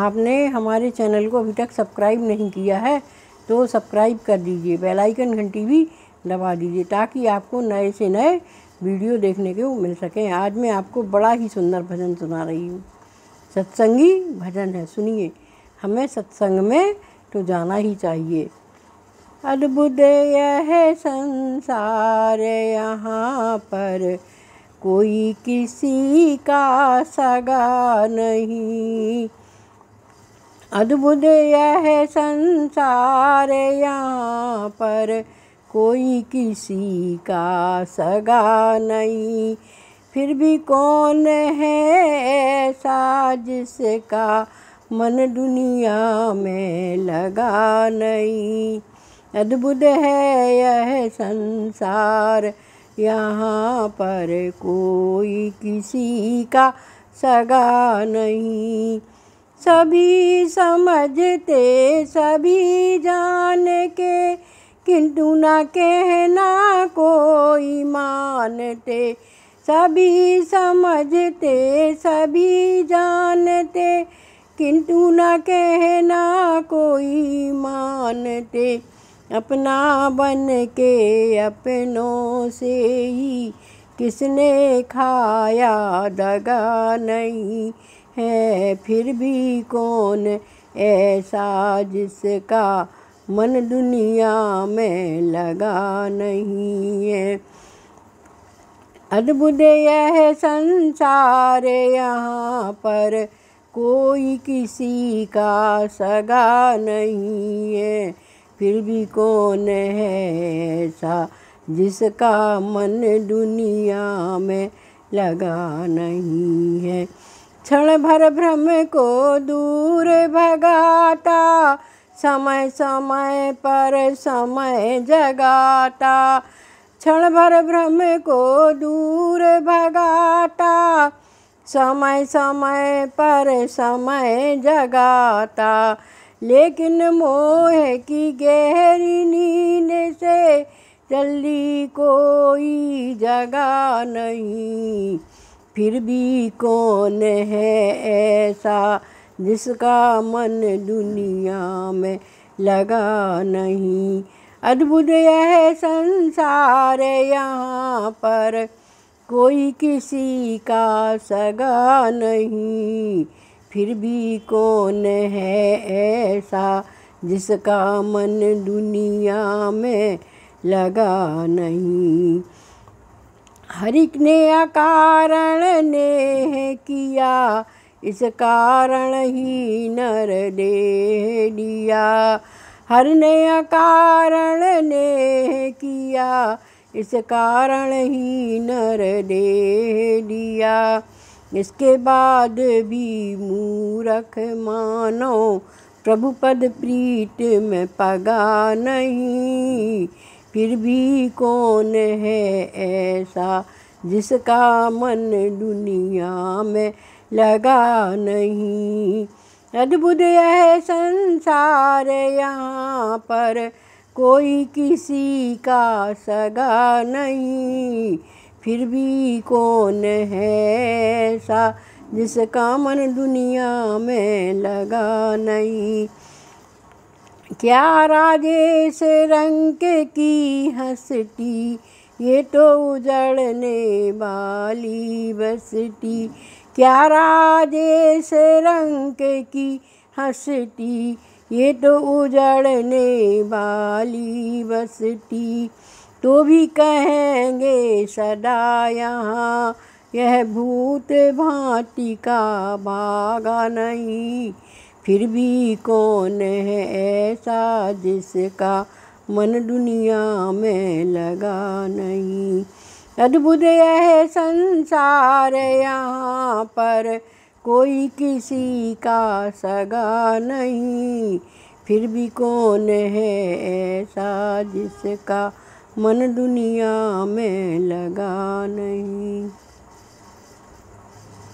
आपने हमारे चैनल को अभी तक सब्सक्राइब नहीं किया है तो सब्सक्राइब कर दीजिए बेल आइकन घंटी भी दबा दीजिए ताकि आपको नए से नए वीडियो देखने को मिल सकें आज मैं आपको बड़ा ही सुंदर भजन सुना रही हूँ सत्संगी भजन है सुनिए हमें सत्संग में तो जाना ही चाहिए अद्भुत यह संसार यहाँ पर कोई किसी का सगा नहीं अद्भुत यह संसार यहाँ पर कोई किसी का सगा नहीं फिर भी कौन है ऐसा जिसका मन दुनिया में लगा नहीं अद्भुत है यह संसार यहाँ पर कोई किसी का सगा नहीं सभी समझते सभी जान के किंतु न कहना कोई मानते सभी समझते सभी जानते किंतु न कहना कोई मानते अपना बन के अपनों से ही किसने खाया दगा नहीं है फिर भी कौन ऐसा जिसका मन दुनिया में लगा नहीं है अद्भुत यह संसार यहाँ पर कोई किसी का सगा नहीं है फिर भी कौन है ऐसा जिसका मन दुनिया में लगा नहीं है क्षण भर भ्रम को दूर भगाता समय समय पर समय जगाता क्षण भर भ्रम को दूर भगाता समय समय पर समय जगाता लेकिन मोह की गहरी नींद से जल्दी कोई जगह नहीं फिर भी कौन है ऐसा जिसका मन दुनिया में लगा नहीं अद्भुत यह संसार यहाँ पर कोई किसी का सगा नहीं फिर भी कौन है ऐसा जिसका मन दुनिया में लगा नहीं हरिक ने अकारण ने किया इस कारण ही नर दे दिया हर ने अकारण ने किया इस कारण ही नर दे दिया इसके बाद भी मूरख मानो प्रभु पद प्रीत में पगा नहीं फिर भी कौन है ऐसा जिसका मन दुनिया में लगा नहीं अद्भुत यह संसार यहाँ पर कोई किसी का सगा नहीं फिर भी कौन है ऐसा जिसका मन दुनिया में लगा नहीं क्या राजेश रंग की हंसटी ये तो उजड़ने वाली बसती क्या राजेश रंग की हंसती ये तो उजड़ने वाली बसती तो भी कहेंगे सदा यहाँ यह भूत भांति का भागा नहीं फिर भी कौन है ऐसा जिसका मन दुनिया में लगा नहीं अद्भुत यह संसार यहाँ पर कोई किसी का सगा नहीं फिर भी कौन है ऐसा जिसका मन दुनिया में लगा नहीं